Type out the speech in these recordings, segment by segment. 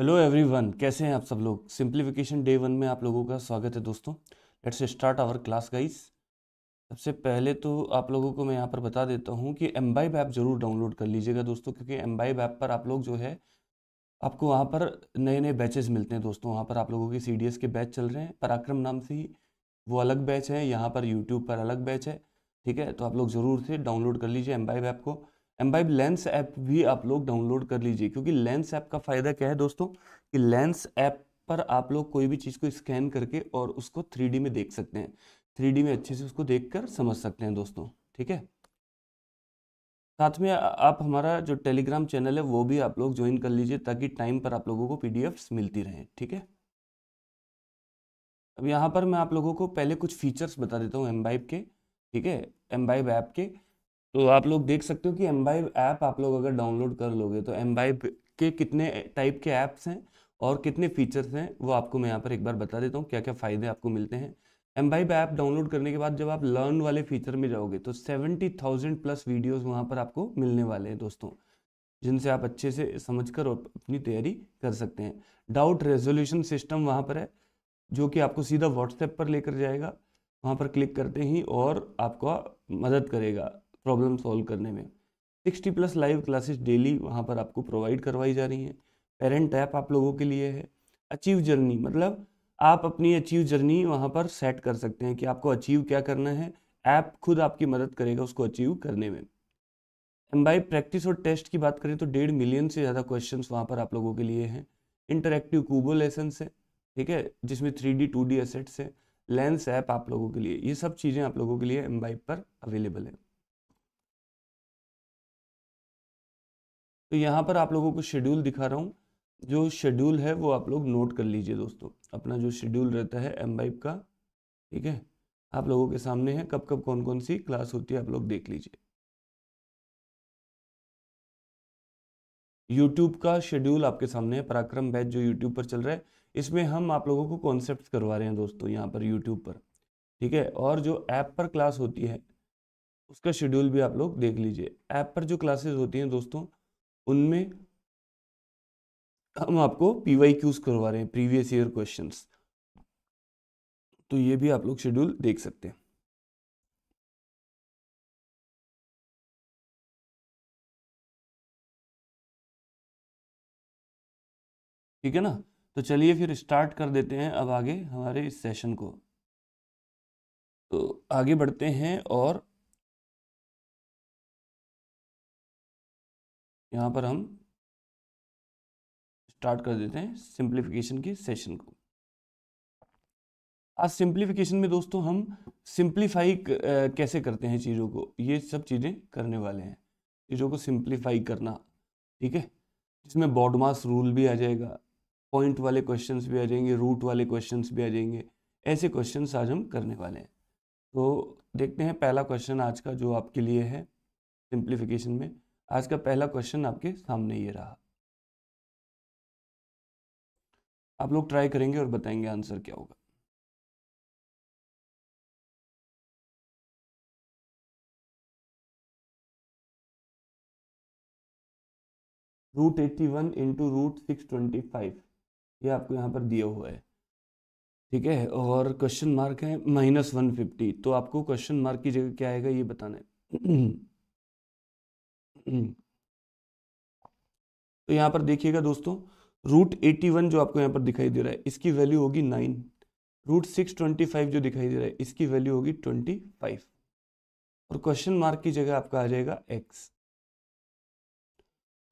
Hello everyone कैसे हैं आप सब लोग सिंप्लीफिकेशन डे वन में आप लोगों का स्वागत है दोस्तों let's start our class guys सबसे पहले तो आप लोगों को मैं यहाँ पर बता देता हूँ कि एम बाइब ऐप जरूर डाउनलोड कर लीजिएगा दोस्तों क्योंकि एम बाइब ऐप पर आप लोग जो है आपको वहाँ पर नए नए बैचेज मिलते हैं दोस्तों वहाँ पर आप लोगों के सी के बैच चल रहे हैं पराक्रम नाम से ही वो अलग बैच है यहाँ पर यूट्यूब पर अलग बैच है ठीक है तो आप लोग ज़रूर से डाउनलोड कर लीजिए एम बाइब ऐप को एम बाइब लेंस ऐप भी आप लोग डाउनलोड कर लीजिए क्योंकि लेंस ऐप का फ़ायदा क्या है दोस्तों कि लेंस ऐप पर आप लोग कोई भी चीज़ को स्कैन करके और उसको थ्री में देख सकते हैं थ्री में अच्छे से उसको देख कर समझ सकते हैं दोस्तों ठीक है साथ में आप हमारा जो टेलीग्राम चैनल है वो भी आप लोग ज्वाइन कर लीजिए ताकि टाइम पर आप लोगों को पीडीएफ्स मिलती रहे ठीक है अब यहाँ पर मैं आप लोगों को पहले कुछ फीचर्स बता देता हूँ एम्बाइब के ठीक है एम्बाइब ऐप के तो आप लोग देख सकते हो कि एम ऐप आप लोग अगर डाउनलोड कर लोगे तो एम के कितने टाइप के ऐप्स हैं और कितने फीचर्स हैं वो आपको मैं यहाँ पर एक बार बता देता हूँ क्या क्या फ़ायदे आपको मिलते हैं एम ऐप डाउनलोड करने के बाद जब आप लर्न वाले फीचर में जाओगे तो सेवेंटी थाउजेंड प्लस वीडियोज़ वहाँ पर आपको मिलने वाले हैं दोस्तों जिनसे आप अच्छे से समझ और अपनी तैयारी कर सकते हैं डाउट रेजोल्यूशन सिस्टम वहाँ पर है जो कि आपको सीधा व्हाट्सएप पर लेकर जाएगा वहाँ पर क्लिक करते ही और आपका मदद करेगा प्रॉब्लम सॉल्व करने में sixty plus live classes daily वहाँ पर आपको प्रोवाइड करवाई जा रही हैं पेरेंट ऐप आप लोगों के लिए है अचीव जर्नी मतलब आप अपनी अचीव जर्नी वहाँ पर सेट कर सकते हैं कि आपको अचीव क्या करना है ऐप खुद आपकी मदद करेगा उसको अचीव करने में एम बाई प्रैक्टिस और टेस्ट की बात करें तो डेढ़ मिलियन से ज़्यादा क्वेश्चंस वहाँ पर आप लोगों के लिए हैं इंटरेक्टिव कूबो लेसन्स है ठीक है जिसमें three D two D assets है लेंस ऐप आप लोगों के लिए ये सब चीज़ें आप लोगों के लिए एम्बाइप पर अवेलेबल है तो यहाँ पर आप लोगों को शेड्यूल दिखा रहा हूँ जो शेड्यूल है वो आप लोग नोट कर लीजिए दोस्तों अपना जो शेड्यूल रहता है एम वाइप का ठीक है आप लोगों के सामने है कब कब कौन कौन सी क्लास होती है आप लोग देख लीजिए यूट्यूब का शेड्यूल आपके सामने है पराक्रम बैच जो यूट्यूब पर चल रहा है इसमें हम आप लोगों को कॉन्सेप्ट करवा रहे हैं दोस्तों यहाँ पर यूट्यूब पर ठीक है और जो ऐप पर क्लास होती है उसका शेड्यूल भी आप लोग देख लीजिए ऐप पर जो क्लासेज होती हैं दोस्तों उनमें हम आपको पी वाई क्यूज करवा रहे हैं प्रीवियस ईयर क्वेश्चन तो ये भी आप लोग शेड्यूल देख सकते हैं ठीक है ना तो चलिए फिर स्टार्ट कर देते हैं अब आगे हमारे इस सेशन को तो आगे बढ़ते हैं और यहाँ पर हम स्टार्ट कर देते हैं सिंप्लीफिकेशन के सेशन को आज सिंप्लीफिकेशन में दोस्तों हम सिंप्लीफाई कैसे करते हैं चीज़ों को ये सब चीज़ें करने वाले हैं चीज़ों को सिंप्लीफाई करना ठीक है जिसमें बॉडमास रूल भी आ जाएगा पॉइंट वाले क्वेश्चंस भी आ जाएंगे रूट वाले क्वेश्चंस भी आ जाएंगे ऐसे क्वेश्चंस आज हम करने वाले हैं तो देखते हैं पहला क्वेश्चन आज का जो आपके लिए है सिंप्लीफिकेशन में आज का पहला क्वेश्चन आपके सामने ये रहा आप लोग ट्राई करेंगे और बताएंगे आंसर क्या होगा root eighty one into root six twenty five ये आपको यहाँ पर दिया हुआ है ठीक है और क्वेश्चन मार्क है माइनस वन फिफ्टी तो आपको क्वेश्चन मार्क की जगह क्या आएगा ये बताना है हम्म। तो यहां पर देखिएगा दोस्तों रूट एटी वन जो आपको यहां पर दिखाई दे रहा है इसकी वैल्यू होगी nine root six twenty five जो दिखाई दे रहा है इसकी वैल्यू होगी ट्वेंटी फाइव और क्वेश्चन मार्क की जगह आपका आ जाएगा एक्स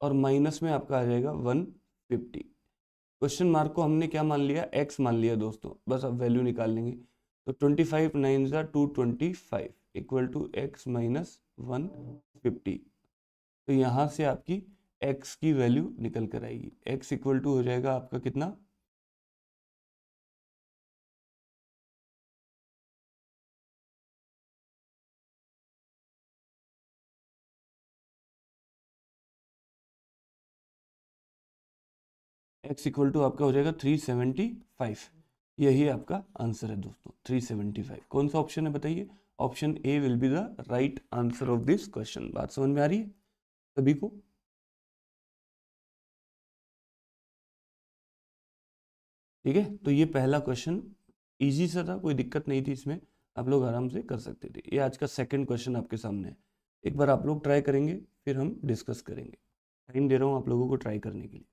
और माइनस में आपका आ जाएगा वन फिफ्टी क्वेश्चन मार्क को हमने क्या मान लिया एक्स मान लिया दोस्तों बस अब वैल्यू निकाल लेंगे तो ट्वेंटी फाइव नाइन जो two twenty five equal to x minus one fifty तो यहाँ से आपकी एक्स की वैल्यू निकल कर आएगी एक्स इक्वल टू हो जाएगा आपका कितना एक्स इक्वल टू आपका हो जाएगा थ्री सेवेंटी फाइव यही आपका आंसर है दोस्तों थ्री सेवेंटी फाइव कौन सा ऑप्शन है बताइए option A will be the right answer of this question बात समझ में आ रही है सभी को ठीक है तो ये पहला क्वेश्चन इजी सा था कोई दिक्कत नहीं थी इसमें आप लोग आराम से कर सकते थे ये आज का सेकंड क्वेश्चन आपके सामने है एक बार आप लोग ट्राई करेंगे फिर हम डिस्कस करेंगे टाइम दे रहा हूँ आप लोगों को ट्राई करने के लिए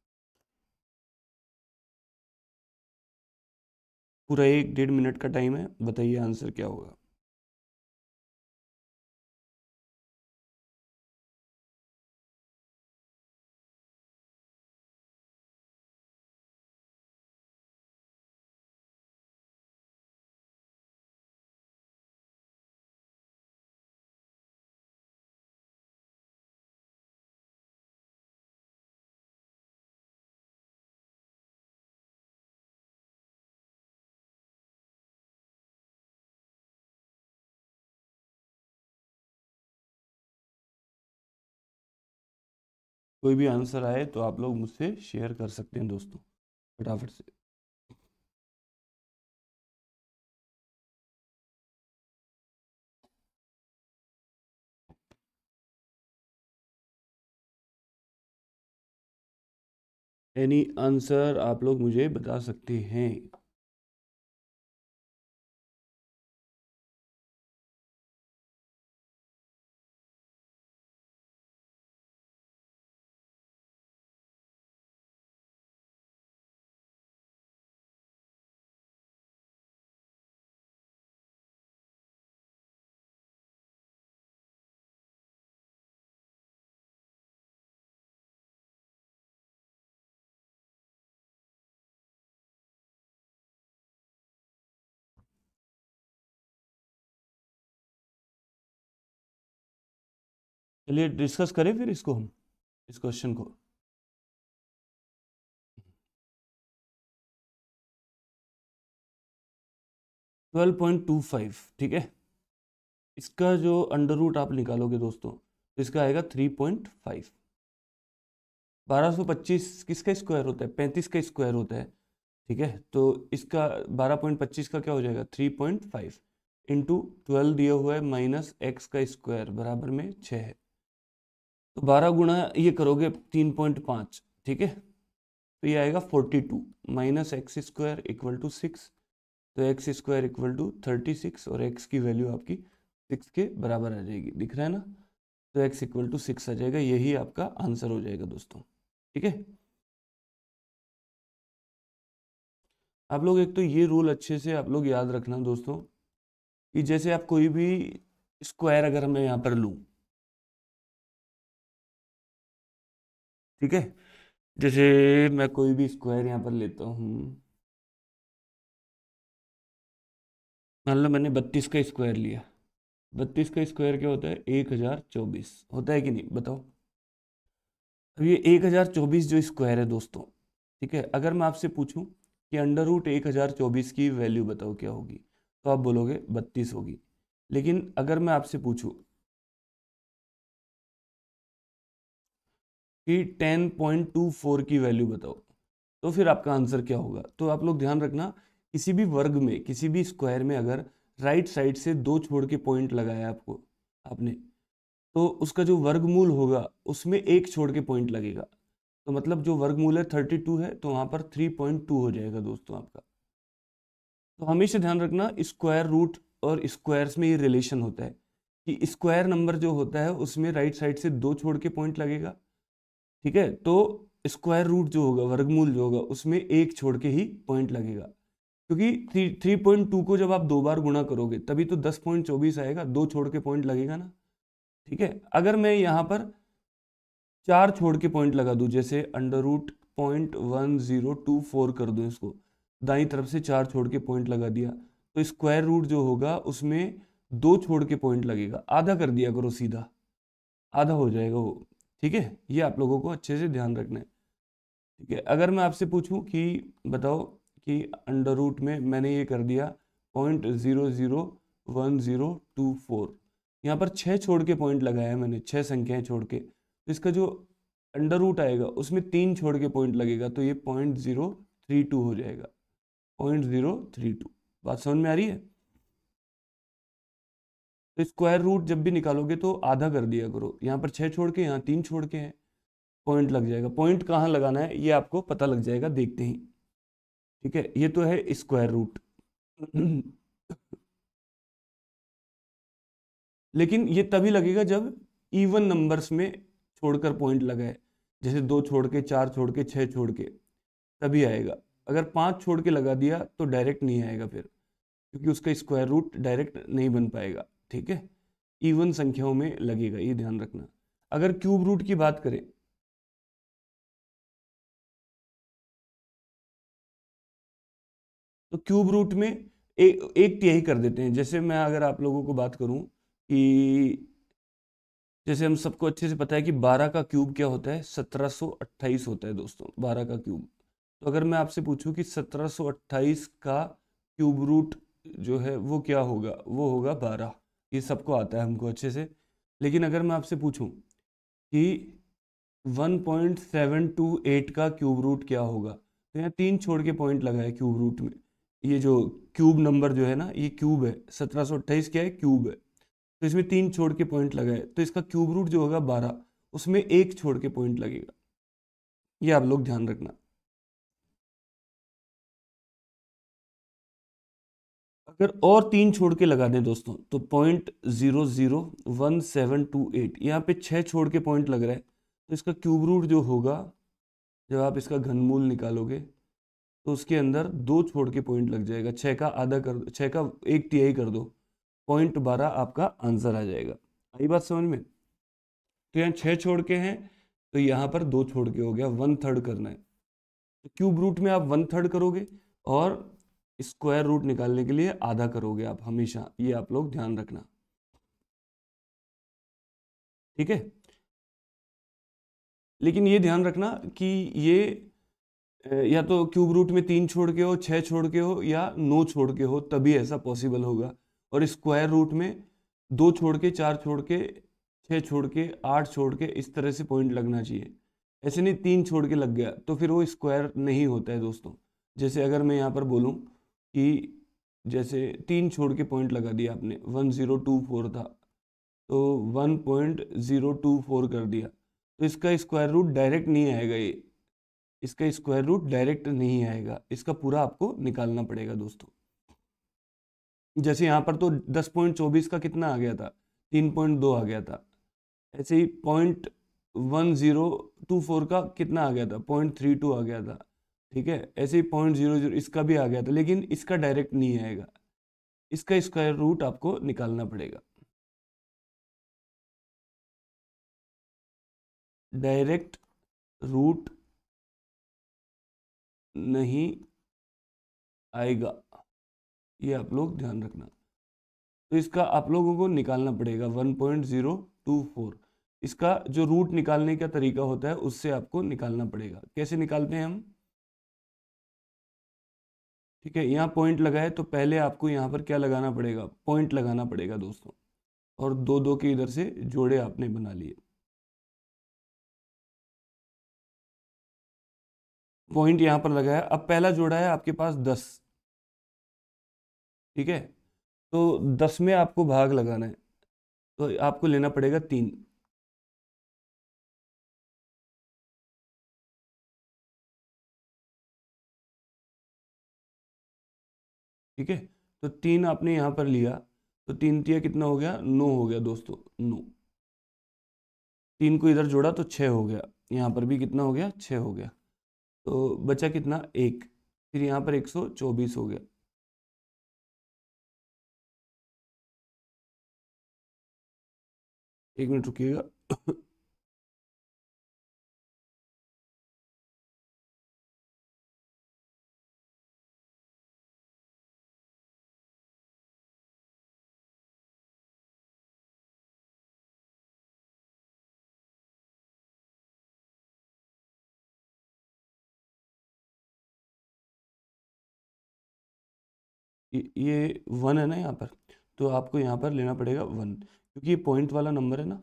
पूरा एक डेढ़ मिनट का टाइम है बताइए आंसर क्या होगा कोई भी आंसर आए तो आप लोग मुझसे शेयर कर सकते हैं दोस्तों फटाफट से एनी आंसर आप लोग मुझे बता सकते हैं चलिए डिस्कस करें फिर इसको हम इस क्वेश्चन को ट्वेल्व पॉइंट टू फाइव ठीक है इसका जो अंडर रूट आप निकालोगे दोस्तों तो इसका आएगा थ्री पॉइंट फाइव बारह सौ पच्चीस किसका स्क्वायर होता है पैंतीस का स्क्वायर होता है ठीक है तो इसका बारह पॉइंट पच्चीस का क्या हो जाएगा three point five into twelve दिया हुआ है माइनस एक्स का स्क्वायर बराबर में छः है तो बारह गुणा ये करोगे तीन पॉइंट पाँच ठीक है तो ये आएगा forty two minus x square equal to six तो x square equal to thirty six और एक्स की वैल्यू आपकी सिक्स के बराबर आ जाएगी दिख रहा है ना तो एक्स इक्वल टू सिक्स आ जाएगा यही आपका आंसर हो जाएगा दोस्तों ठीक है आप लोग एक तो ये रूल अच्छे से आप लोग याद रखना दोस्तों कि जैसे आप कोई भी स्क्वायर अगर मैं यहाँ पर लूँ ठीक है जैसे मैं कोई भी स्क्वायर यहाँ पर लेता हूँ मान लो मैंने बत्तीस का स्क्वायर लिया बत्तीस का स्क्वायर क्या होता है एक हज़ार चौबीस होता है कि नहीं बताओ अब ये एक हज़ार चौबीस जो स्क्वायर है दोस्तों ठीक है अगर मैं आपसे पूछूं कि अंडर रूट एक हज़ार चौबीस की वैल्यू बताओ क्या होगी तो आप बोलोगे बत्तीस होगी लेकिन अगर मैं आपसे पूछूं कि 10.24 की वैल्यू बताओ तो फिर आपका आंसर क्या होगा तो आप लोग ध्यान रखना किसी भी वर्ग में किसी भी स्क्वायर में अगर राइट साइड से दो छोड़ के पॉइंट लगाया आपको आपने तो उसका जो वर्गमूल होगा उसमें एक छोड़ के पॉइंट लगेगा तो मतलब जो वर्गमूल है थर्टी टू है तो वहाँ पर थ्री पॉइंट टू हो जाएगा दोस्तों आपका तो हमेशा ध्यान रखना स्क्वायर रूट और स्क्वायर्स में ये रिलेशन होता है कि स्क्वायर नंबर जो होता है उसमें राइट साइड से दो छोड़ के पॉइंट लगेगा ठीक है तो स्क्वायर रूट जो होगा वर्गमूल जो होगा उसमें एक छोड़ के ही पॉइंट लगेगा क्योंकि थ्री थ्री पॉइंट टू को जब आप दो बार गुणा करोगे तभी तो दस पॉइंट चौबीस आएगा दो छोड़ के पॉइंट लगेगा ना ठीक है अगर मैं यहाँ पर चार छोड़ के पॉइंट लगा दूँ जैसे under root point one zero two four कर दूँ इसको दाई तरफ से चार छोड़ के पॉइंट लगा दिया तो स्क्वायर रूट जो होगा उसमें दो छोड़ के पॉइंट लगेगा आधा कर दिया करो सीधा आधा हो जाएगा वो ठीक है ये आप लोगों को अच्छे से ध्यान रखना है ठीक है अगर मैं आपसे पूछूं कि बताओ कि अंडर रूट में मैंने ये कर दिया point zero zero one zero two four यहाँ पर छः छोड़ के पॉइंट लगाया हैं मैंने छः संख्याएं छोड़ के तो इसका जो अंडर रूट आएगा उसमें तीन छोड़ के पॉइंट लगेगा तो ये पॉइंट ज़ीरो थ्री टू हो जाएगा पॉइंट ज़ीरो थ्री टू बात समझ में आ रही है तो स्क्वायर रूट जब भी निकालोगे तो आधा कर दिया करो यहाँ पर छः छोड़ के यहाँ तीन छोड़ के हैं पॉइंट लग जाएगा पॉइंट कहाँ लगाना है ये आपको पता लग जाएगा देखते ही ठीक है ये तो है स्क्वायर रूट लेकिन ये तभी लगेगा जब इवन नंबर्स में छोड़कर पॉइंट लगाए जैसे दो छोड़ के चार छोड़ के छः छोड़ के तभी आएगा अगर पाँच छोड़ के लगा दिया तो डायरेक्ट नहीं आएगा फिर क्योंकि उसका स्क्वायर रूट डायरेक्ट नहीं बन पाएगा ठीक है इवन संख्याओं में लगेगा ये ध्यान रखना अगर क्यूब रूट की बात करें तो क्यूब रूट में ए, एक तिहाई कर देते हैं जैसे मैं अगर आप लोगों को बात करूं कि जैसे हम सबको अच्छे से पता है कि 12 का क्यूब क्या होता है 1728 होता है दोस्तों 12 का क्यूब तो अगर मैं आपसे पूछूं कि 1728 का क्यूब रूट जो है वो क्या होगा वो होगा ये सबको आता है हमको अच्छे से लेकिन अगर मैं आपसे पूछूं कि 1.728 का क्यूब रूट क्या होगा तो यहाँ तीन छोड़ के पॉइंट लगा है क्यूब रूट में ये जो क्यूब नंबर जो है ना ये क्यूब है सत्रह क्या है क्यूब है तो इसमें तीन छोड़ के पॉइंट लगा है तो इसका क्यूब रूट जो होगा बारह उसमें एक छोड़ के पॉइंट लगेगा ये आप लोग ध्यान रखना अगर और तीन छोड़ के लगा दें दोस्तों तो point zero zero one seven two eight यहाँ पे छः छोड़ के पॉइंट लग रहा है तो इसका क्यूब रूट जो होगा जब आप इसका घनमूल निकालोगे तो उसके अंदर दो छोड़ के पॉइंट लग जाएगा छः का आधा कर दो छः का एक तिहाई कर दो पॉइंट बारह आपका आंसर आ जाएगा आई बात समझ में तो यहाँ छः छोड़ के हैं तो यहाँ पर दो छोड़ के हो गया वन थर्ड करना है तो क्यूब रूट में आप वन थर्ड करोगे और स्क्वायर रूट निकालने के लिए आधा करोगे आप हमेशा ये आप लोग ध्यान रखना ठीक है लेकिन ये ध्यान रखना कि ये या तो क्यूब रूट में तीन छोड़ के हो छह छोड़ के हो या नौ छोड़ के हो तभी ऐसा पॉसिबल होगा और स्क्वायर रूट में दो छोड़ के चार छोड़ के छह छोड़ के आठ छोड़ के इस तरह से पॉइंट लगना चाहिए ऐसे नहीं तीन छोड़ के लग गया तो फिर वो स्क्वायर नहीं होता है दोस्तों जैसे अगर मैं यहाँ पर बोलूँ कि जैसे तीन छोड़ के पॉइंट लगा दिया आपने वन ज़ीरो टू फोर था तो one point zero two four कर दिया तो इसका स्क्वायर रूट डायरेक्ट नहीं आएगा ये इसका स्क्वायर रूट डायरेक्ट नहीं आएगा इसका पूरा आपको निकालना पड़ेगा दोस्तों जैसे यहाँ पर तो दस पॉइंट चौबीस का कितना आ गया था तीन पॉइंट दो आ गया था ऐसे ही point one zero two four का कितना आ गया था पॉइंट थ्री टू आ गया था ठीक है ऐसे ही पॉइंट जीरो जीरो इसका भी आ गया था लेकिन इसका डायरेक्ट नहीं आएगा इसका स्क्वायर रूट आपको निकालना पड़ेगा डायरेक्ट रूट नहीं आएगा ये आप लोग ध्यान रखना तो इसका आप लोगों को निकालना पड़ेगा 1.024 इसका जो रूट निकालने का तरीका होता है उससे आपको निकालना पड़ेगा कैसे निकालते हैं हम ठीक है यहाँ पॉइंट लगाए तो पहले आपको यहाँ पर क्या लगाना पड़ेगा पॉइंट लगाना पड़ेगा दोस्तों और दो दो के इधर से जोड़े आपने बना लिए पॉइंट यहाँ पर लगाया अब पहला जोड़ा है आपके पास दस ठीक है तो दस में आपको भाग लगाना है तो आपको लेना पड़ेगा तीन ठीक है तो तीन आपने यहाँ पर लिया तो तीन तिया कितना हो गया नो हो गया दोस्तों नो तीन को इधर जोड़ा तो छः हो गया यहाँ पर भी कितना हो गया छः हो गया तो बचा कितना एक फिर यहाँ पर एक सौ चौबीस हो गया एक मिनट रुकिएगा ये वन है ना यहाँ पर तो आपको यहाँ पर लेना पड़ेगा वन क्योंकि ये पॉइंट वाला नंबर है ना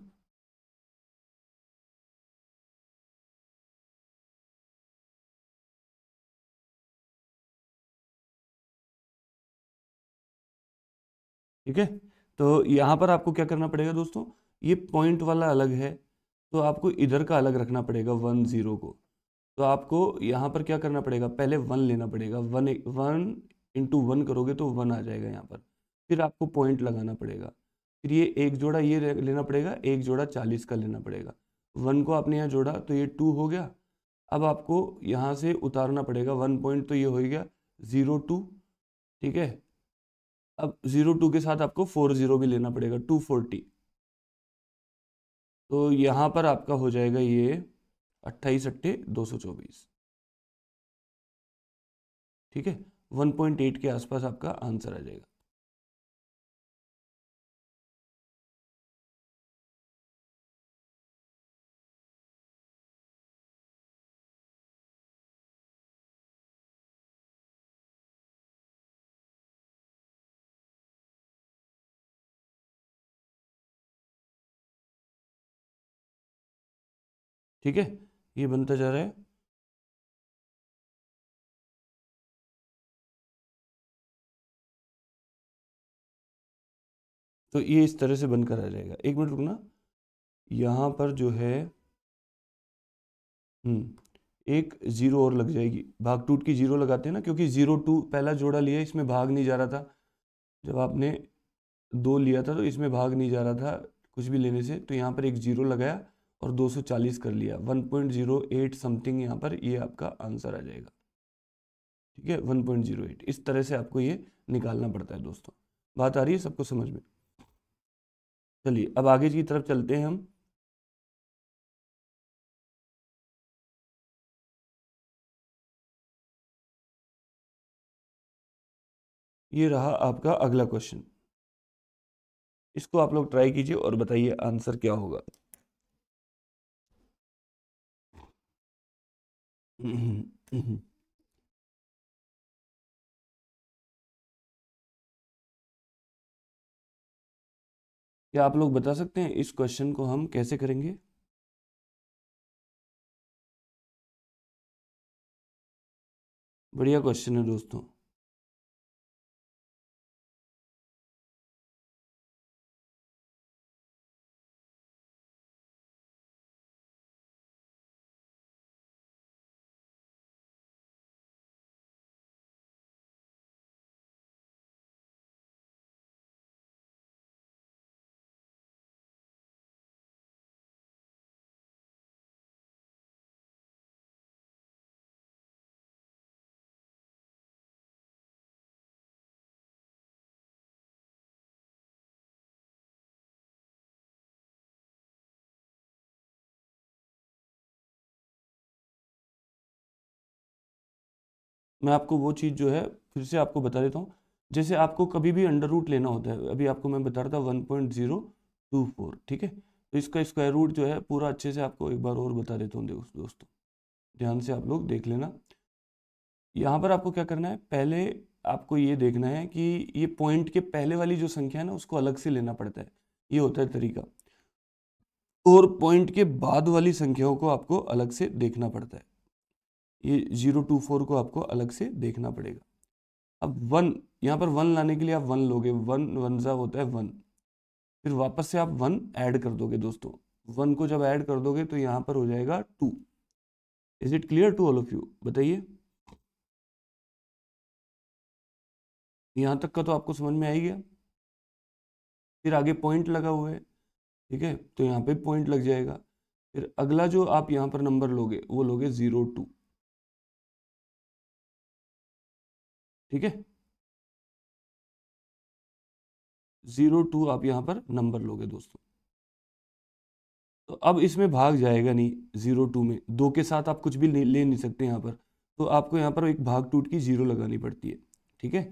ठीक है तो यहाँ पर आपको क्या करना पड़ेगा दोस्तों ये पॉइंट वाला अलग है तो आपको इधर का अलग रखना पड़ेगा वन ज़ीरो को तो आपको यहाँ पर क्या करना पड़ेगा पहले वन लेना पड़ेगा वन वन इंटू वन करोगे तो वन आ जाएगा यहाँ पर फिर आपको पॉइंट लगाना पड़ेगा फिर ये एक जोड़ा ये लेना पड़ेगा एक जोड़ा चालीस का लेना पड़ेगा वन को आपने यहाँ जोड़ा तो ये टू हो गया अब आपको यहाँ से उतारना पड़ेगा वन पॉइंट तो ये हो गया ज़ीरो टू ठीक है अब ज़ीरो टू के साथ आपको फोर ज़ीरो भी लेना पड़ेगा टू फोर्टी तो यहाँ पर आपका हो जाएगा ये अट्ठाईस अट्ठे दो सौ चौबीस ठीक है 1.8 के आसपास आपका आंसर आ जाएगा ठीक है ये बनता जा रहा है तो ये इस तरह से बनकर आ जाएगा एक मिनट रुकना यहाँ पर जो है हम्म, एक ज़ीरो और लग जाएगी भाग टूट की ज़ीरो लगाते हैं ना क्योंकि ज़ीरो टू पहला जोड़ा लिया इसमें भाग नहीं जा रहा था जब आपने दो लिया था तो इसमें भाग नहीं जा रहा था कुछ भी लेने से तो यहाँ पर एक ज़ीरो लगाया और 240 कर लिया 1.08 समथिंग यहाँ पर ये आपका आंसर आ जाएगा ठीक है 1.08 इस तरह से आपको ये निकालना पड़ता है दोस्तों बात आ रही है सबको समझ में चलिए अब आगे की तरफ चलते हैं हम ये रहा आपका अगला क्वेश्चन इसको आप लोग ट्राई कीजिए और बताइए आंसर क्या होगा हम्म, हम्म, हम्म। क्या आप लोग बता सकते हैं इस क्वेश्चन को हम कैसे करेंगे बढ़िया क्वेश्चन है दोस्तों मैं आपको वो चीज़ जो है फिर से आपको बता देता हूँ जैसे आपको कभी भी अंडर रूट लेना होता है अभी आपको मैं बता रहा था one point zero two four ठीक है तो इसका स्क्वायर रूट जो है पूरा अच्छे से आपको एक बार और बता देता हूँ देखो दोस्तों ध्यान से आप लोग देख लेना यहाँ पर आपको क्या करना है पहले आपको ये देखना है कि ये पॉइंट के पहले वाली जो संख्या है ना उसको अलग से लेना पड़ता है ये होता है तरीका और पॉइंट के बाद वाली संख्याओं को आपको अलग से देखना पड़ता है ये जीरो टू फोर को आपको अलग से देखना पड़ेगा अब वन यहाँ पर वन लाने के लिए आप वन लोगे वन वन सा होता है वन फिर वापस से आप वन ऐड कर दोगे दोस्तों वन को जब ऐड कर दोगे तो यहाँ पर हो जाएगा two is it clear to all of you बताइए यहाँ तक का तो आपको समझ में आई गया फिर आगे पॉइंट लगा हुआ है ठीक है तो यहाँ पे पॉइंट लग जाएगा फिर अगला जो आप यहाँ पर नंबर लोगे वो लोगे ज़ीरो टू ठीक है जीरो टू आप यहां पर नंबर लोगे दोस्तों तो अब इसमें भाग जाएगा नहीं जीरो टू में दो के साथ आप कुछ भी ले नहीं सकते यहां पर तो आपको यहां पर एक भाग टूट की जीरो लगानी पड़ती है ठीक है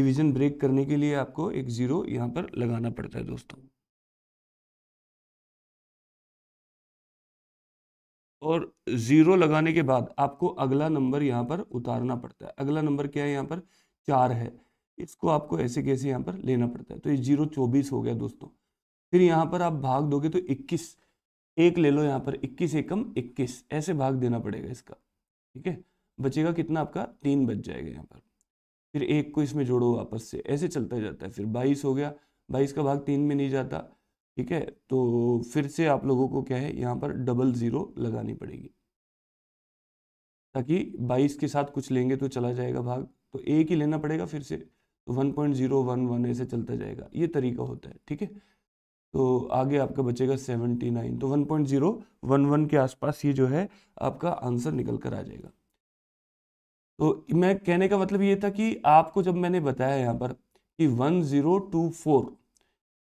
डिवीजन ब्रेक करने के लिए आपको एक जीरो यहां पर लगाना पड़ता है दोस्तों और ज़ीरो लगाने के बाद आपको अगला नंबर यहाँ पर उतारना पड़ता है अगला नंबर क्या है यहाँ पर चार है इसको आपको ऐसे कैसे यहाँ पर लेना पड़ता है तो ये जीरो चौबीस हो गया दोस्तों फिर यहाँ पर आप भाग दोगे तो इक्कीस एक ले लो यहाँ पर इक्कीस एकम इक्कीस ऐसे भाग देना पड़ेगा इसका ठीक है बचेगा कितना आपका तीन बच जाएगा यहाँ पर फिर एक को इसमें जोड़ो वापस से ऐसे चलता जाता है फिर बाईस हो गया बाईस का भाग तीन में नहीं जाता ठीक है तो फिर से आप लोगों को क्या है यहाँ पर डबल ज़ीरो लगानी पड़ेगी ताकि 22 के साथ कुछ लेंगे तो चला जाएगा भाग तो एक ही लेना पड़ेगा फिर से तो 1.011 ऐसे चलता जाएगा ये तरीका होता है ठीक है तो आगे आपका बचेगा 79 तो 1.011 के आसपास ये जो है आपका आंसर निकल कर आ जाएगा तो मैं कहने का मतलब ये था कि आपको जब मैंने बताया यहाँ पर कि 1024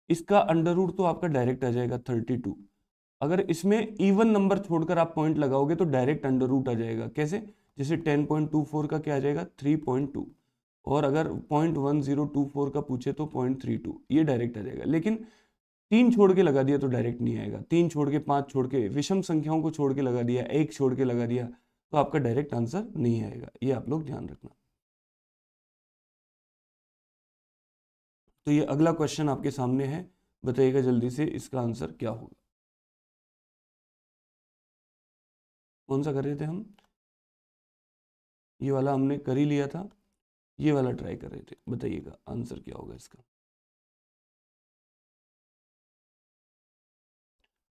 इसका अंडर रूट तो आपका डायरेक्ट आ जाएगा थर्टी टू अगर इसमें इवन नंबर छोड़कर आप पॉइंट लगाओगे तो डायरेक्ट अंडर रूट आ जाएगा कैसे जैसे टेन पॉइंट टू फोर का क्या आ जाएगा थ्री पॉइंट टू और अगर point one zero two four का पूछे तो पॉइंट थ्री टू ये डायरेक्ट आ जाएगा लेकिन तीन छोड़ के लगा दिया तो डायरेक्ट नहीं आएगा तीन छोड़ के पाँच छोड़ के विषम संख्याओं को छोड़ के लगा दिया एक छोड़ के लगा दिया तो आपका डायरेक्ट आंसर नहीं आएगा ये आप लोग ध्यान रखना तो ये अगला क्वेश्चन आपके सामने है बताइएगा जल्दी से इसका आंसर क्या होगा कौन सा कर रहे थे हम ये वाला हमने कर ही लिया था ये वाला ट्राई कर रहे थे बताइएगा आंसर क्या होगा इसका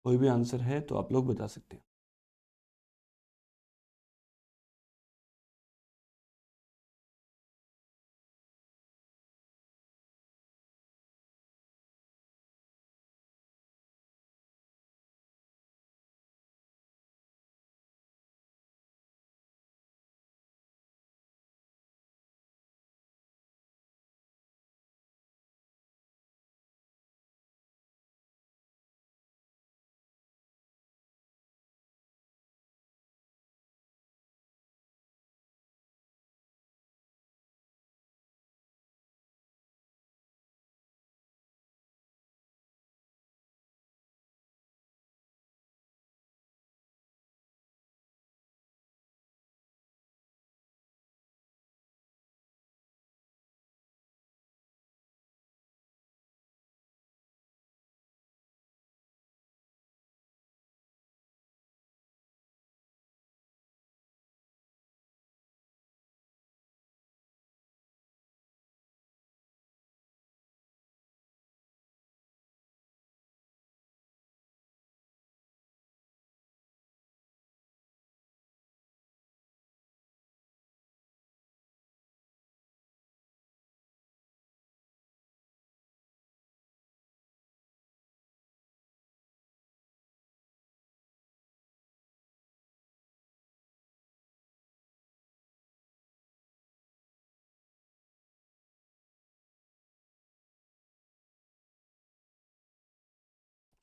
कोई भी आंसर है तो आप लोग बता सकते हैं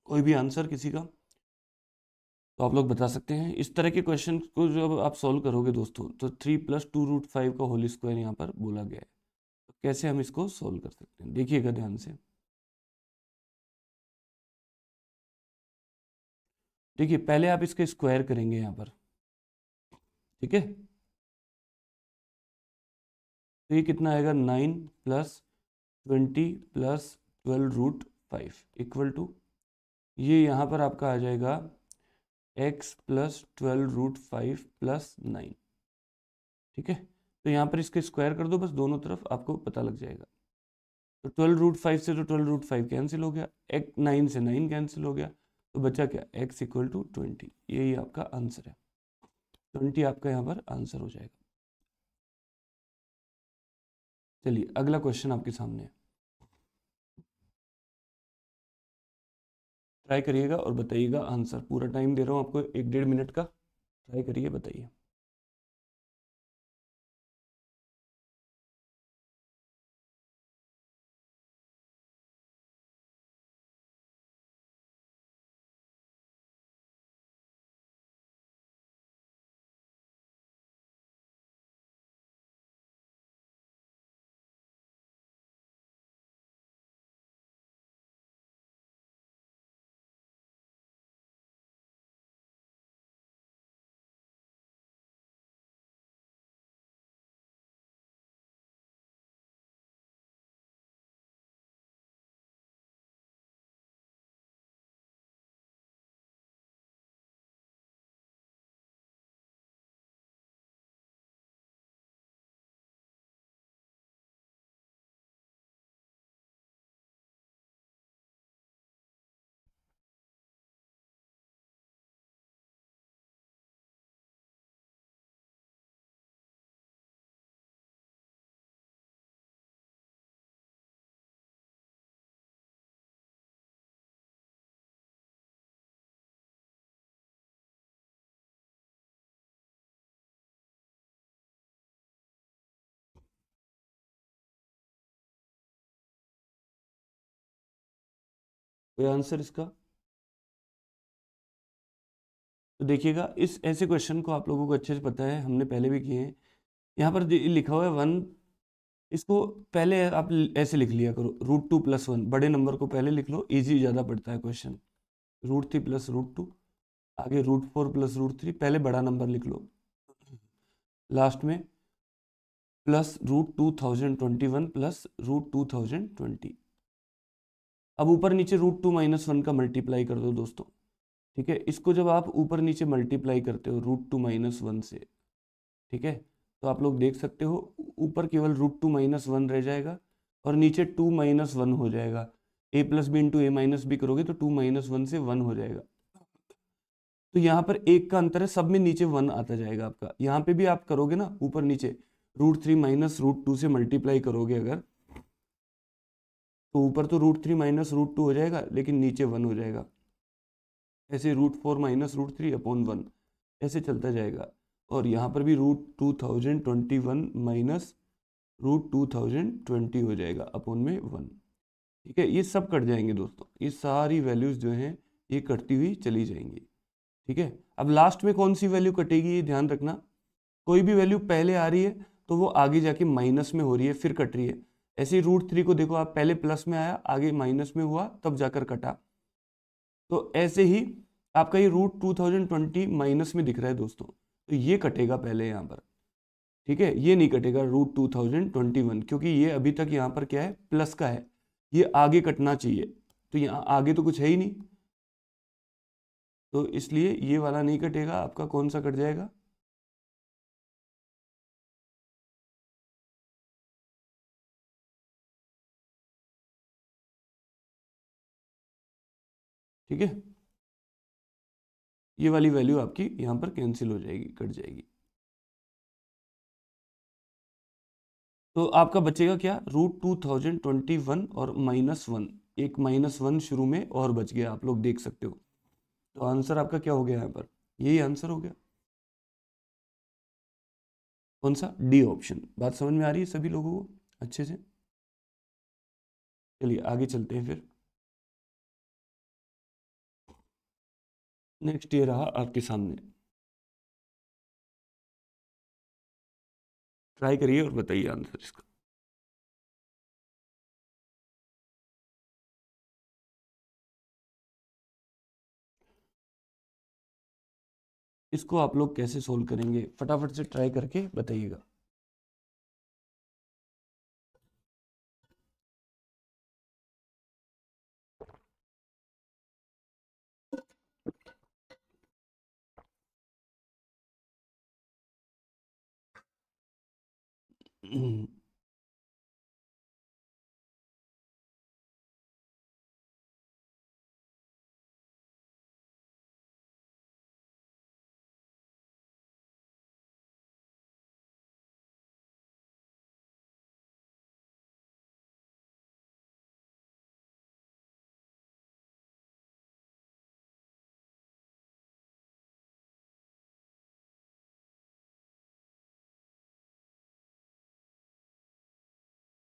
कोई भी आंसर किसी का तो आप लोग बता सकते हैं इस तरह के क्वेश्चन को जब आप सॉल्व करोगे दोस्तों तो three plus two root five का होल स्क्वायर यहाँ पर बोला गया है तो कैसे हम इसको सॉल्व कर सकते हैं देखिएगा ध्यान से देखिए पहले आप इसके स्क्वायर करेंगे यहाँ पर ठीक है तो ये कितना आएगा nine plus twenty plus twelve root five equal to ये यहाँ पर आपका आ जाएगा x plus twelve root five plus nine ठीक है तो यहाँ पर इसके स्क्वायर कर दो बस दोनों तरफ आपको पता लग जाएगा तो ट्वेल्व रूट फाइव से तो ट्वेल्व रूट फाइव कैंसिल हो गया एक नाइन से नाइन कैंसिल हो गया तो बचा क्या एक्स इक्वल टू ट्वेंटी यही आपका आंसर है ट्वेंटी आपका यहाँ पर आंसर हो जाएगा चलिए अगला क्वेश्चन आपके सामने है ट्राई करिएगा और बताइएगा आंसर पूरा टाइम दे रहा हूँ आपको एक डेढ़ मिनट का ट्राई करिए बताइए आंसर इसका तो देखिएगा इस ऐसे क्वेश्चन को आप लोगों को अच्छे से पता है हमने पहले भी किए हैं यहाँ पर लिखा हुआ है वन इसको पहले आप ऐसे लिख लिया करो रूट टू प्लस वन बड़े नंबर को पहले लिख लो इजी ज़्यादा पड़ता है question root three plus root two आगे root four plus root three पहले बड़ा नंबर लिख लो लास्ट में plus root two thousand twenty one plus root two thousand twenty अब ऊपर नीचे रूट टू माइनस वन का मल्टीप्लाई कर दो दोस्तों ठीक है इसको जब आप ऊपर नीचे मल्टीप्लाई करते हो रूट टू माइनस वन से ठीक है तो आप लोग देख सकते हो ऊपर केवल रूट टू माइनस वन रह जाएगा और नीचे टू माइनस वन हो जाएगा a plus b into a minus b करोगे तो टू माइनस वन से वन हो जाएगा तो यहाँ पर एक का अंतर है सब में नीचे वन आता जाएगा आपका यहाँ पे भी आप करोगे ना ऊपर नीचे root three minus root two से मल्टीप्लाई करोगे अगर तो ऊपर तो root three minus root two हो जाएगा लेकिन नीचे वन हो जाएगा ऐसे root four minus root three upon one ऐसे चलता जाएगा और यहाँ पर भी root two thousand twenty one minus root two thousand twenty हो जाएगा अपॉन में वन ठीक है ये सब कट जाएंगे दोस्तों ये सारी वैल्यूज़ जो हैं ये कटती हुई चली जाएंगी ठीक है अब लास्ट में कौन सी वैल्यू कटेगी ये ध्यान रखना कोई भी वैल्यू पहले आ रही है तो वो आगे जाके माइनस में हो रही है फिर कट रही है ऐसे ही रूट थ्री को देखो आप पहले प्लस में आया आगे माइनस में हुआ तब जाकर कटा तो ऐसे ही आपका ये root two thousand twenty minus में दिख रहा है दोस्तों तो ये कटेगा पहले यहाँ पर ठीक है ये नहीं कटेगा root two thousand twenty one क्योंकि ये अभी तक यहाँ पर क्या है प्लस का है ये आगे कटना चाहिए तो यहाँ आगे तो कुछ है ही नहीं तो इसलिए ये वाला नहीं कटेगा आपका कौन सा कट जाएगा ठीक है ये वाली वैल्यू आपकी यहां पर कैंसिल हो जाएगी कट जाएगी तो आपका बचेगा क्या root two thousand twenty one और माइनस वन एक माइनस वन शुरू में और बच गया आप लोग देख सकते हो तो आंसर आपका क्या हो गया यहां पर यही आंसर हो गया कौन सा डी ऑप्शन बात समझ में आ रही है सभी लोगों को अच्छे से चलिए आगे चलते हैं फिर नेक्स्ट ये रहा आपके सामने ट्राई करिए और बताइए आंसर इसका इसको आप लोग कैसे सोल्व करेंगे फटाफट से ट्राई करके बताइएगा 嗯。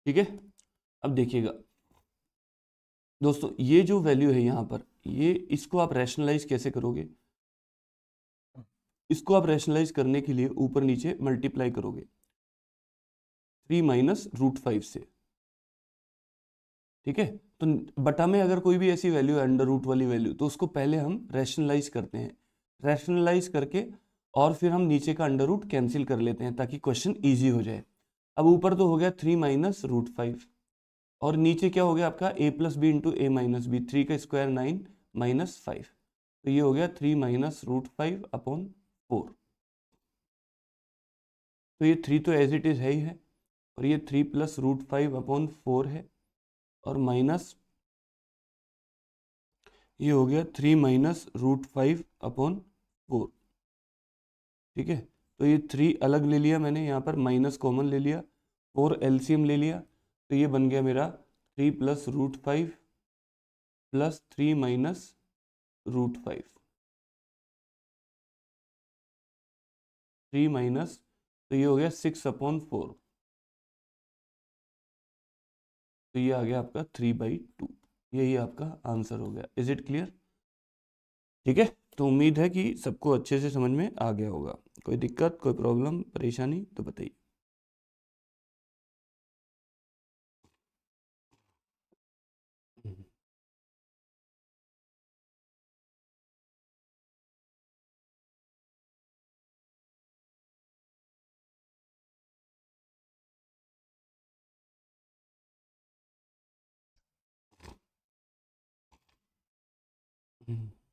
ठीक है अब देखिएगा दोस्तों ये जो वैल्यू है यहां पर ये इसको आप रैशनलाइज कैसे करोगे इसको आप रैशनलाइज करने के लिए ऊपर नीचे मल्टीप्लाई करोगे थ्री माइनस रूट फाइव से ठीक है तो बटा में अगर कोई भी ऐसी वैल्यू है अंडर रूट वाली वैल्यू तो उसको पहले हम रैशनलाइज करते हैं रैशनलाइज करके और फिर हम नीचे का अंडर रूट कैंसिल कर लेते हैं ताकि क्वेश्चन ईजी हो जाए अब ऊपर तो हो गया थ्री माइनस रूट फाइव और नीचे क्या हो गया आपका a plus b into a minus b three का स्क्वायर नाइन माइनस फाइव तो ये हो गया three minus root five upon four तो ये थ्री तो एज इट इज़ है ही है और ये three plus root five upon four है और माइनस ये हो गया three minus root five upon four ठीक है तो ये थ्री अलग ले लिया मैंने यहाँ पर माइनस कॉमन ले लिया फोर एलसीएम ले लिया तो ये बन गया मेरा three plus root five plus three minus root five three minus तो ये हो गया सिक्स अपॉन फोर तो ये आ गया आपका थ्री बाई टू यही आपका आंसर हो गया इज इट क्लियर ठीक है तो उम्मीद है कि सबको अच्छे से समझ में आ गया होगा कोई दिक्कत कोई प्रॉब्लम परेशानी तो बताइए Mm-hmm.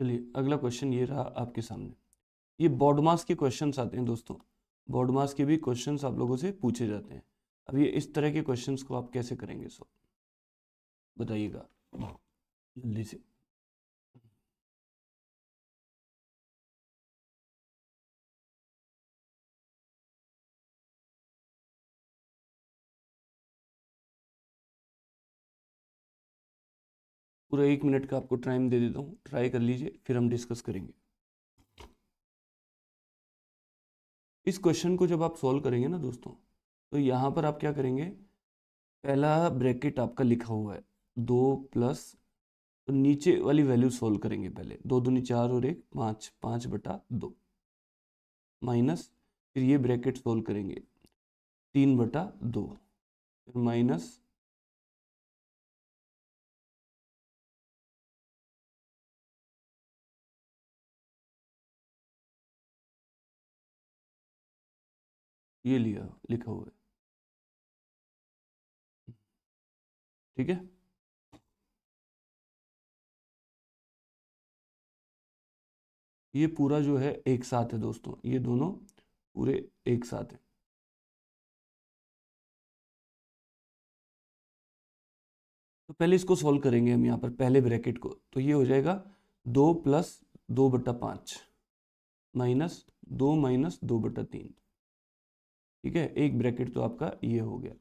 चलिए अगला क्वेश्चन ये रहा आपके सामने ये बॉडमास के क्वेश्चन आते हैं दोस्तों बॉडमास के भी क्वेश्चन आप लोगों से पूछे जाते हैं अब ये इस तरह के क्वेश्चन को आप कैसे करेंगे सो बताइएगा जल्दी से पूरा एक मिनट का आपको टाइम दे देता हूँ ट्राई कर लीजिए फिर हम डिस्कस करेंगे इस क्वेश्चन को जब आप सॉल्व करेंगे ना दोस्तों तो यहाँ पर आप क्या करेंगे पहला ब्रैकेट आपका लिखा हुआ है दो प्लस तो नीचे वाली वैल्यू सॉल्व करेंगे पहले दो दूनी चार और एक पाँच पाँच बटा दो माइनस फिर ये ब्रैकेट सॉल्व करेंगे तीन बटा दो फिर माइनस ये लिया लिखा हुआ है ठीक है ये पूरा जो है एक साथ है दोस्तों ये दोनों पूरे एक साथ है तो पहले इसको सॉल्व करेंगे हम यहां पर पहले ब्रैकेट को तो ये हो जाएगा दो प्लस दो बटा पांच माइनस दो माइनस दो बटा तीन ठीक है एक ब्रैकेट तो आपका ये हो गया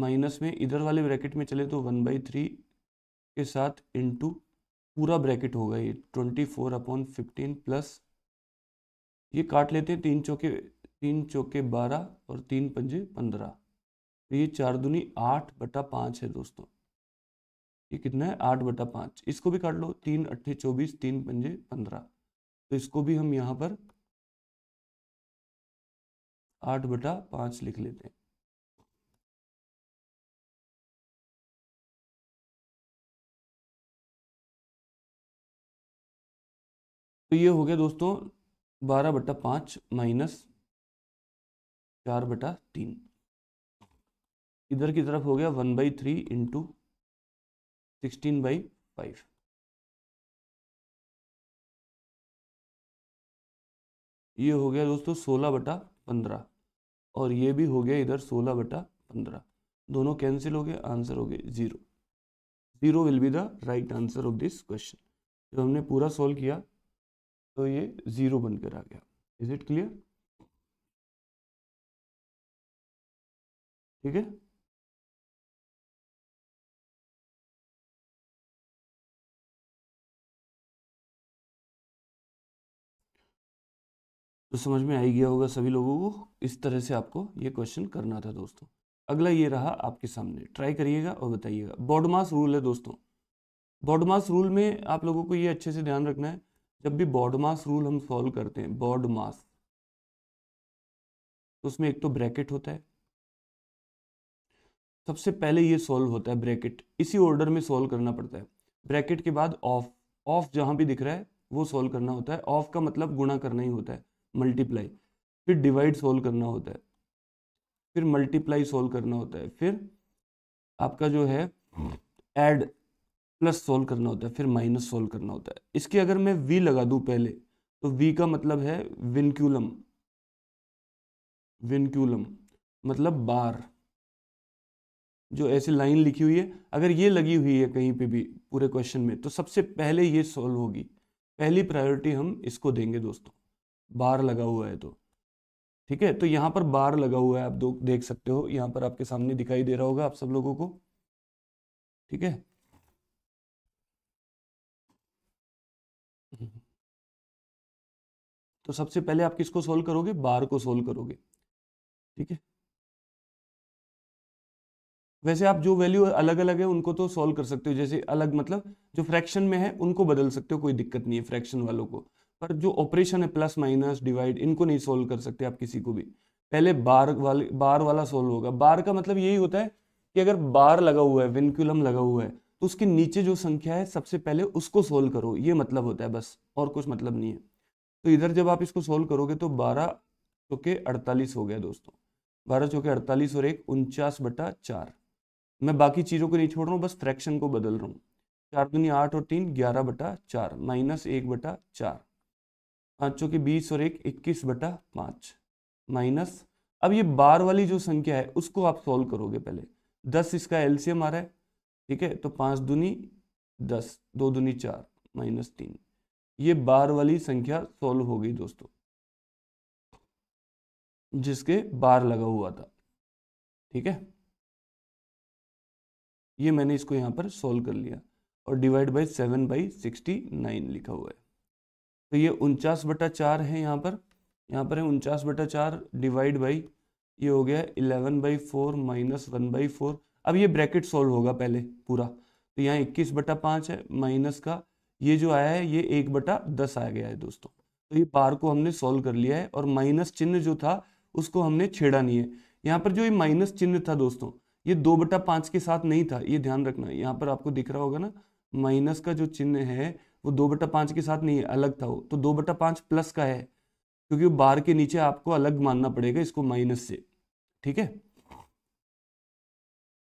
माइनस में इधर वाले ब्रैकेट में चले तो वन बाई थ्री के साथ इंटू पूरा ब्रैकेट होगा ये twenty four upon fifteen plus ये काट लेते हैं तीन चौके तीन चौके बारह और तीन पंजे पंद्रह तो ये चार दुनी आठ बटा पाँच है दोस्तों ये कितना है आठ बटा पाँच इसको भी काट लो तीन अट्ठे चौबीस तीन पंजे पंद्रह तो इसको भी हम यहाँ पर आठ बटा पांच लिख लेते हैं तो ये हो गया दोस्तों बारह बटा पांच माइनस चार बटा तीन इधर की तरफ हो गया one by three into sixteen by five ये हो गया दोस्तों सोलह बटा पंद्रह और ये भी हो गया इधर सोलह बटा पंद्रह दोनों कैंसिल हो गए आंसर हो गए zero zero will be the right answer of this question जब हमने पूरा सॉल्व किया तो ये जीरो बनकर आ गया इज इट क्लियर ठीक है तो समझ में आई गया होगा सभी लोगों को इस तरह से आपको ये क्वेश्चन करना था दोस्तों अगला ये रहा आपके सामने ट्राई करिएगा और बताइएगा बॉडमास रूल है दोस्तों बॉडमास रूल में आप लोगों को ये अच्छे से ध्यान रखना है जब भी बॉडमास रूल हम सॉल्व करते हैं बॉडमास तो उसमें एक तो ब्रैकेट होता है सबसे पहले ये सॉल्व होता है ब्रैकेट इसी ऑर्डर में सॉल्व करना पड़ता है ब्रैकेट के बाद ऑफ ऑफ जहां भी दिख रहा है वो सॉल्व करना होता है ऑफ का मतलब गुणा करना ही होता है मल्टीप्लाई फिर डिवाइड सोल्व करना होता है फिर मल्टीप्लाई सोल्व करना होता है फिर आपका जो है एड प्लस सोल्व करना होता है फिर माइनस सोल्व करना होता है इसके अगर मैं वी लगा दूँ पहले तो वी का मतलब है विनक्यूलम विनक्यूलम मतलब बार जो ऐसी लाइन लिखी हुई है अगर ये लगी हुई है कहीं पे भी पूरे क्वेश्चन में तो सबसे पहले ये सॉल्व होगी पहली प्रायोरिटी हम इसको देंगे दोस्तों बार लगा हुआ है तो ठीक है तो यहाँ पर बार लगा हुआ है आप दो देख सकते हो यहाँ पर आपके सामने दिखाई दे रहा होगा आप सब लोगों को ठीक है तो सबसे पहले आप किसको सोल्व करोगे बार को सोल्व करोगे ठीक है वैसे आप जो वैल्यू अलग अलग है उनको तो सोल्व कर सकते हो जैसे अलग मतलब जो फ्रैक्शन में है उनको बदल सकते हो कोई दिक्कत नहीं है फ्रैक्शन वालों को पर जो ऑपरेशन है प्लस माइनस डिवाइड इनको नहीं सोल्व कर सकते आप किसी को भी पहले बार वाले बार वाला सोल्व होगा बार का मतलब यही होता है कि अगर बार लगा हुआ है विनक्यूलम लगा हुआ है तो उसके नीचे जो संख्या है सबसे पहले उसको सोल्व करो ये मतलब होता है बस और कुछ मतलब नहीं है तो इधर जब आप इसको सोल्व करोगे तो बारह चौके अड़तालीस हो गया दोस्तों बारह चौके अड़तालीस और एक उनचास बटा चार मैं बाकी चीज़ों को नहीं छोड़ रहा हूँ बस फ्रैक्शन को बदल रहा हूँ चार दुनिया आठ और तीन ग्यारह बटा चार माइनस एक बटा चार पाँचों के बीस और एक इक्कीस बटा पाँच माइनस अब ये बार वाली जो संख्या है उसको आप सॉल्व करोगे पहले दस इसका एलसीएम आ रहा है ठीक है तो पाँच दूनी दस दो दूनी चार माइनस तीन ये बार वाली संख्या सॉल्व हो गई दोस्तों जिसके बार लगा हुआ था ठीक है ये मैंने इसको यहाँ पर सॉल्व कर लिया और divide by seven by sixty nine लिखा हुआ है तो ये उनचास बटा चार है यहाँ पर यहाँ पर है उनचास बटा चार डिवाइड बाई ये हो गया eleven by four minus one by four अब ये ब्रैकेट सॉल्व होगा पहले पूरा तो यहाँ इक्कीस बटा पाँच है माइनस का ये जो आया है ये एक बटा दस आ गया है दोस्तों तो ये बार को हमने सॉल्व कर लिया है और माइनस चिन्ह जो था उसको हमने छेड़ा नहीं है यहाँ पर जो ये माइनस चिन्ह था दोस्तों ये दो बटा पाँच के साथ नहीं था ये ध्यान रखना यहाँ पर आपको दिख रहा होगा ना माइनस का जो चिन्ह है वो दो बटा पाँच के साथ नहीं अलग था वो तो दो बटा पाँच प्लस का है क्योंकि वो बार के नीचे आपको अलग मानना पड़ेगा इसको माइनस से ठीक है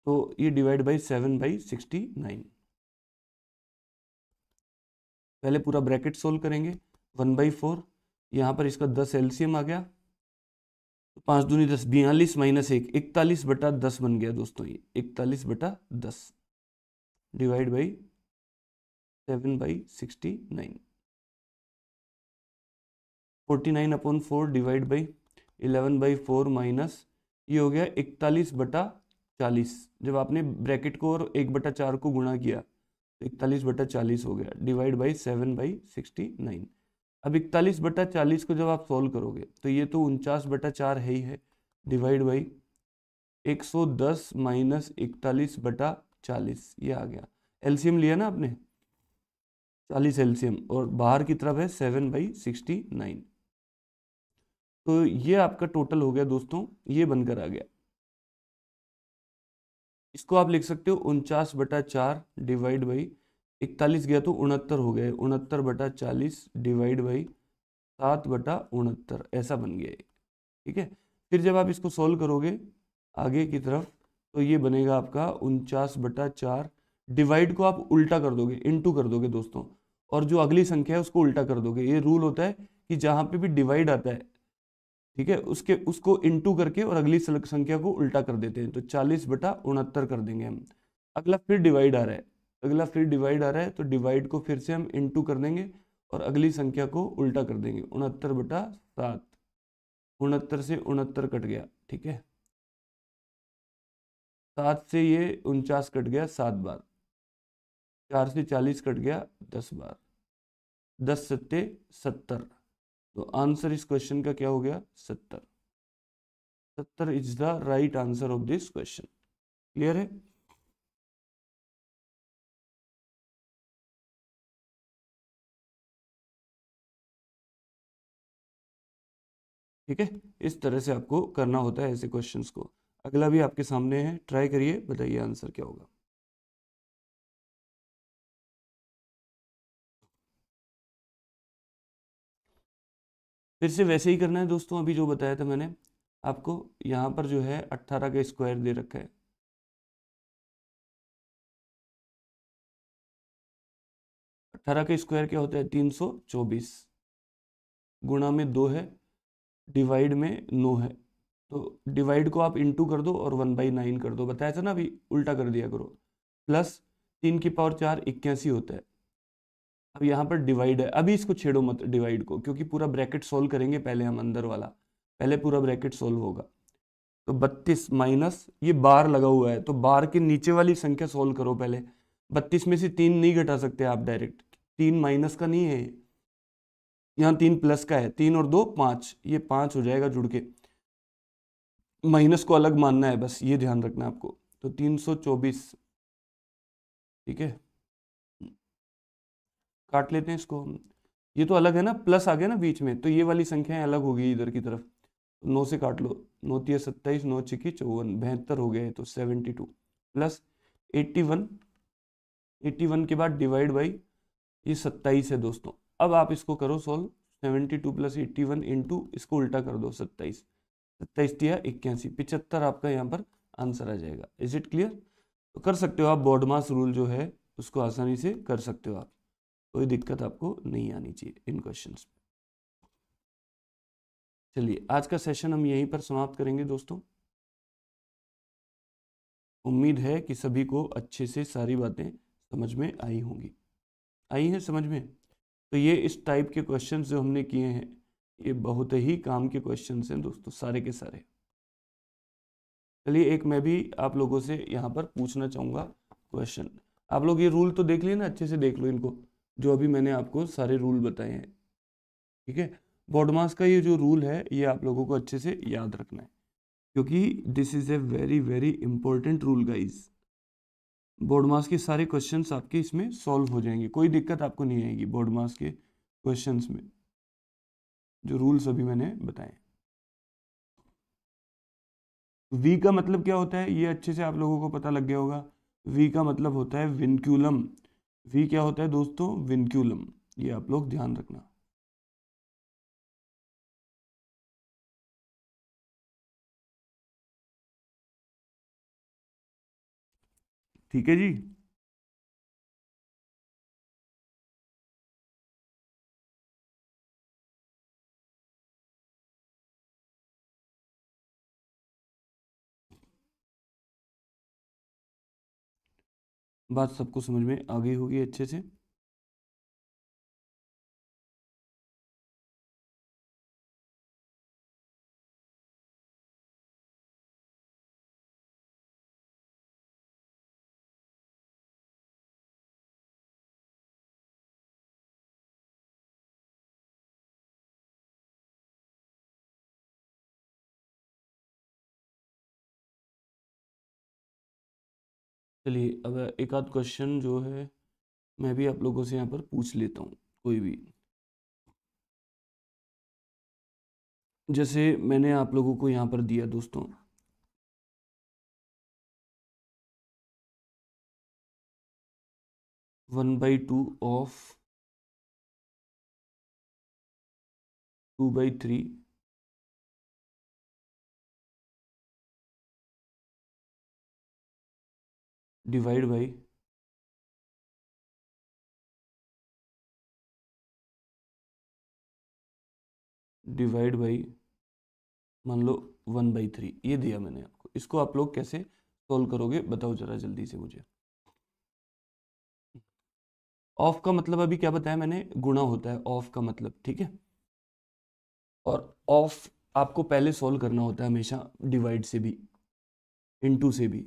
तो ये divide by seven by sixty nine पहले पूरा ब्रैकेट सोल्व करेंगे वन बाई फोर यहाँ पर इसका दस एलसीएम आ गया तो पाँच दूनी दस बयालीस माइनस एक इकतालीस बटा दस बन गया दोस्तों ये इकतालीस बटा दस divide by seven by sixty nine forty nine upon four divide by eleven by four minus ये हो गया इकतालीस बटा चालीस जब आपने ब्रैकेट को और एक बटा चार को गुणा किया तो इकतालीस बटा चालीस हो गया divide by seven by sixty nine अब इकतालीस बटा चालीस को जब आप सॉल्व करोगे तो ये तो उनचास बटा चार है ही है डिवाइड बाई एक सौ दस माइनस इकतालीस बटा चालीस ये आ गया एलसीएम लिया ना आपने चालीस एल्सियम और बाहर की तरफ है सेवन बाई सिक्सटी नाइन तो ये आपका टोटल हो गया दोस्तों ये बनकर आ गया इसको आप लिख सकते हो उनचास बटा चार डिवाइड बाई इकतालीस गया तो उनहत्तर हो गए उनहत्तर बटा चालीस डिवाइड बाई सात बटा उनहत्तर ऐसा बन गया ठीक है फिर जब आप इसको सोल्व करोगे आगे की तरफ तो ये बनेगा आपका उनचास बटा चार डिवाइड को आप उल्टा कर दोगे इनटू कर दोगे दोस्तों और जो अगली संख्या है उसको उल्टा कर दोगे ये रूल होता है कि जहाँ पे भी डिवाइड आता है ठीक है उसके उसको इंटू करके और अगली संख्या को उल्टा कर देते हैं तो चालीस बटा उनहत्तर कर देंगे हम अगला फिर डिवाइड आ रहा है अगला फिर डिवाइड आ रहा है तो डिवाइड को फिर से हम इंटू कर देंगे और अगली संख्या को उल्टा कर देंगे उनहत्तर बटा सात उनहत्तर से उनहत्तर कट गया ठीक है सात से ये उनचास कट गया सात बार चार से चालीस कट गया दस बार दस सत्ते सत्तर तो आंसर इस क्वेश्चन का क्या हो गया सत्तर सत्तर is the right answer of this question clear है ठीक है इस तरह से आपको करना होता है ऐसे क्वेश्चंस को अगला भी आपके सामने है ट्राई करिए बताइए आंसर क्या होगा फिर से वैसे ही करना है दोस्तों अभी जो बताया था मैंने आपको यहाँ पर जो है अट्ठारह का स्क्वायर दे रखा है अट्ठारह का स्क्वायर क्या होता है तीन सौ चौबीस गुणा में दो है डिवाइड में नौ है तो डिवाइड को आप इंटू कर दो और वन बाई नाइन कर दो बताया था ना अभी उल्टा कर दिया करो प्लस तीन की पावर चार इक्यासी होता है अब यहाँ पर डिवाइड है अभी इसको छेड़ो मत डिवाइड को क्योंकि पूरा ब्रैकेट सोल्व करेंगे पहले हम अंदर वाला पहले पूरा ब्रैकेट सोल्व होगा तो बत्तीस माइनस ये बार लगा हुआ है तो बार के नीचे वाली संख्या सोल्व करो पहले बत्तीस में से तीन नहीं घटा सकते आप डायरेक्ट तीन माइनस का नहीं है यहाँ तीन प्लस का है तीन और दो पाँच ये पाँच हो जाएगा जुड़ के माइनस को अलग मानना है बस ये ध्यान रखना आपको तो तीन सौ चौबीस ठीक है काट लेते हैं इसको ये तो अलग है ना प्लस आ गया ना बीच में तो ये वाली संख्याएं अलग हो गई इधर की तरफ नौ से काट लो नौ तीस सत्ताईस नौ छिकी चौवन बेहतर हो गए तो seventy two plus eighty one eighty one के बाद डिवाइड बाई ये सत्ताईस है दोस्तों अब आप इसको करो solve seventy two plus eighty one into इसको उल्टा कर दो सत्ताईस सत्ताईस दिया इक्यासी पिचहत्तर आपका यहाँ पर आंसर आ जाएगा इज इट क्लियर तो कर सकते हो आप बॉडमास रूल जो है उसको आसानी से कर सकते हो आप कोई दिक्कत आपको नहीं आनी चाहिए इन क्वेश्चन चलिए आज का सेशन हम यहीं पर समाप्त करेंगे दोस्तों उम्मीद है कि सभी को अच्छे से सारी बातें समझ में आई होंगी आई है समझ में तो ये इस टाइप के क्वेश्चन जो हमने किए हैं ये बहुत ही काम के क्वेश्चन हैं दोस्तों सारे के सारे चलिए एक मैं भी आप लोगों से यहाँ पर पूछना चाहूंगा क्वेश्चन आप लोग ये रूल तो देख लिए ना अच्छे से देख लो इनको जो अभी मैंने आपको सारे रूल बताए हैं ठीक है बॉडमास का ये जो रूल है ये आप लोगों को अच्छे से याद रखना है क्योंकि this is a very very important rule guys BODMAS के सारे क्वेश्चन आपके इसमें सॉल्व हो जाएंगे कोई दिक्कत आपको नहीं आएगी बॉडमास के क्वेश्चन में जो रूल्स अभी मैंने बताए वी का मतलब क्या होता है ये अच्छे से आप लोगों को पता लग गया होगा वी का मतलब होता है विनक्यूलम वी क्या होता है दोस्तों विनक्यूलम ये आप लोग ध्यान रखना ठीक है जी बात सबको समझ में आ गई होगी अच्छे से चलिए अब एक आध क्वेश्चन जो है मैं भी आप लोगों से यहाँ पर पूछ लेता हूँ कोई भी जैसे मैंने आप लोगों को यहाँ पर दिया दोस्तों one by two of two by three divide by divide by मान लो वन बाई थ्री ये दिया मैंने आपको इसको आप लोग कैसे सोल्व करोगे बताओ जरा जल्दी से मुझे ऑफ का मतलब अभी क्या बताया मैंने गुणा होता है ऑफ का मतलब ठीक है और ऑफ आपको पहले सॉल्व करना होता है हमेशा डिवाइड से भी इनटू से भी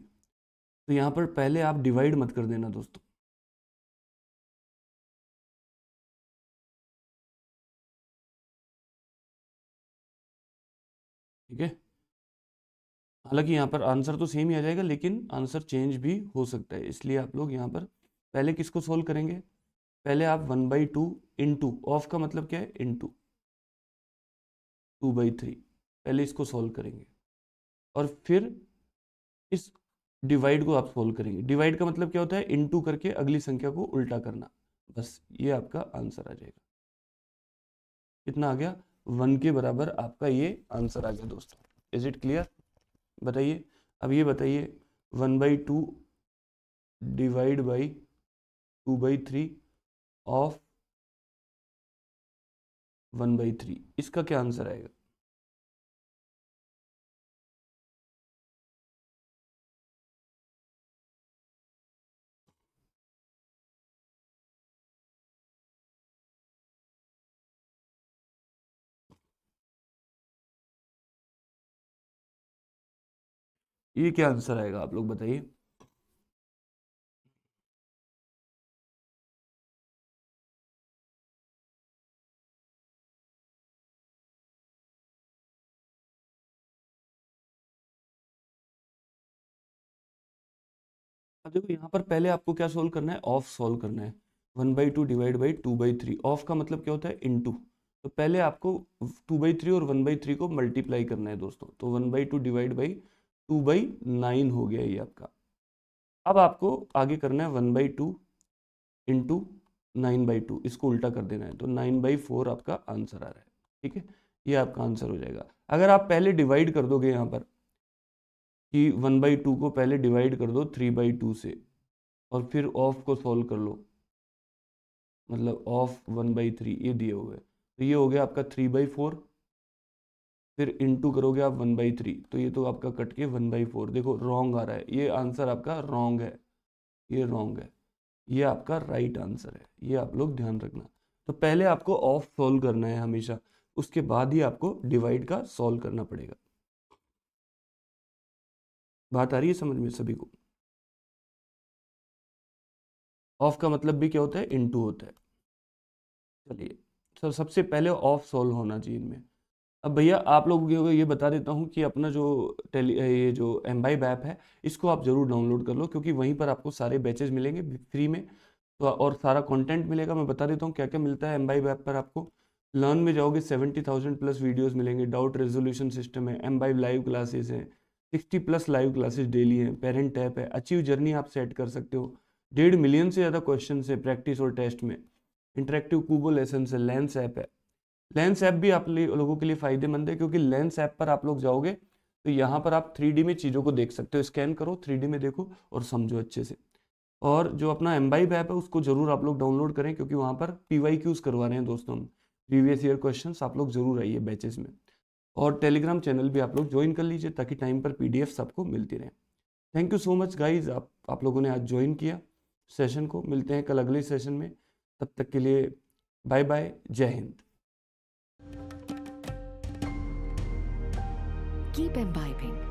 तो यहां पर पहले आप डिवाइड मत कर देना दोस्तों ठीक है हालांकि यहां पर आंसर तो सेम ही आ जाएगा लेकिन आंसर चेंज भी हो सकता है इसलिए आप लोग यहां पर पहले किसको सोल्व करेंगे पहले आप one by two into of का मतलब क्या है into two by three पहले इसको सोल्व करेंगे और फिर इस डिवाइड को आप सोल्व करेंगे डिवाइड का मतलब क्या होता है इनटू करके अगली संख्या को उल्टा करना बस ये आपका आंसर आ जाएगा कितना आ गया वन के बराबर आपका ये आंसर आ गया दोस्तों इज इट क्लियर बताइए अब ये बताइए one by two divide by two by three of one by three इसका क्या आंसर आएगा ये क्या आंसर आएगा आप लोग बताइए अब देखो यहाँ पर पहले आपको क्या सोल्व करना है ऑफ सोल्व करना है one by two divide by two by three of का मतलब क्या होता है इन टू तो पहले आपको टू बाई थ्री और वन बाई थ्री को मल्टीप्लाई करना है दोस्तों तो one by two divide by two by nine हो गया ये आपका अब आपको आगे करना है one by two into nine by two इसको उल्टा कर देना है तो नाइन बाई फोर आपका आंसर आ रहा है ठीक है ये आपका आंसर हो जाएगा अगर आप पहले डिवाइड कर दोगे यहाँ पर कि वन बाई टू को पहले डिवाइड कर दो थ्री बाई टू से और फिर ऑफ को सॉल्व कर लो मतलब ऑफ वन बाई थ्री ये दिए हुए तो ये हो गया आपका थ्री बाई फोर फिर इंटू करोगे आप वन बाई थ्री तो ये तो आपका कट के वन बाई फोर देखो रॉन्ग आ रहा है ये आंसर आपका रॉन्ग है ये रॉन्ग है ये आपका राइट right आंसर है ये आप लोग ध्यान रखना तो पहले आपको ऑफ सॉल्व करना है हमेशा उसके बाद ही आपको डिवाइड का सॉल्व करना पड़ेगा बात आ रही है समझ में सभी को ऑफ का मतलब भी क्या होता है इनटू होता है चलिए सर तो सबसे पहले ऑफ सॉल्व होना चाहिए इनमें अब भैया आप लोगों ये बता देता हूँ कि अपना जो टेली ये जो एम बाइब ऐप है इसको आप ज़रूर डाउनलोड कर लो क्योंकि वहीं पर आपको सारे बैचेज मिलेंगे फ्री में तो और सारा कंटेंट मिलेगा मैं बता देता हूँ क्या क्या मिलता है एम बाइब ऐप पर आपको लर्न में जाओगे सेवेंटी थाउजेंड प्लस वीडियोज़ मिलेंगे डाउट रेजोल्यूशन सिस्टम है एम बाइब लाइव क्लासेज हैं sixty plus live classes daily हैं पेरेंट ऐप है अचीव जर्नी आप सेट कर सकते हो डेढ़ मिलियन से ज़्यादा क्वेश्चन है प्रैक्टिस और टेस्ट में इंटरेक्टिव कूबो लेसन है लेंस ऐप है लेंस ऐप भी आप लोगों के लिए फ़ायदेमंद है क्योंकि लेंस ऐप पर आप लोग जाओगे तो यहाँ पर आप थ्री में चीज़ों को देख सकते हो स्कैन करो थ्री में देखो और समझो अच्छे से और जो अपना एम्बाइब ऐप है उसको ज़रूर आप लोग डाउनलोड करें क्योंकि वहाँ पर पी वाई क्यूज़ करवा रहे हैं दोस्तों हम प्रीवियस ईयर क्वेश्चन आप लोग ज़रूर आइए बैचेज में और टेलीग्राम चैनल भी आप लोग ज्वाइन कर लीजिए ताकि टाइम पर पी सबको मिलती रहे thank you so much guys आप आप लोगों ने आज ज्वाइन किया सेशन को मिलते हैं कल अगले सेशन में तब तक के लिए बाय बाय जय हिंद keep imbibing.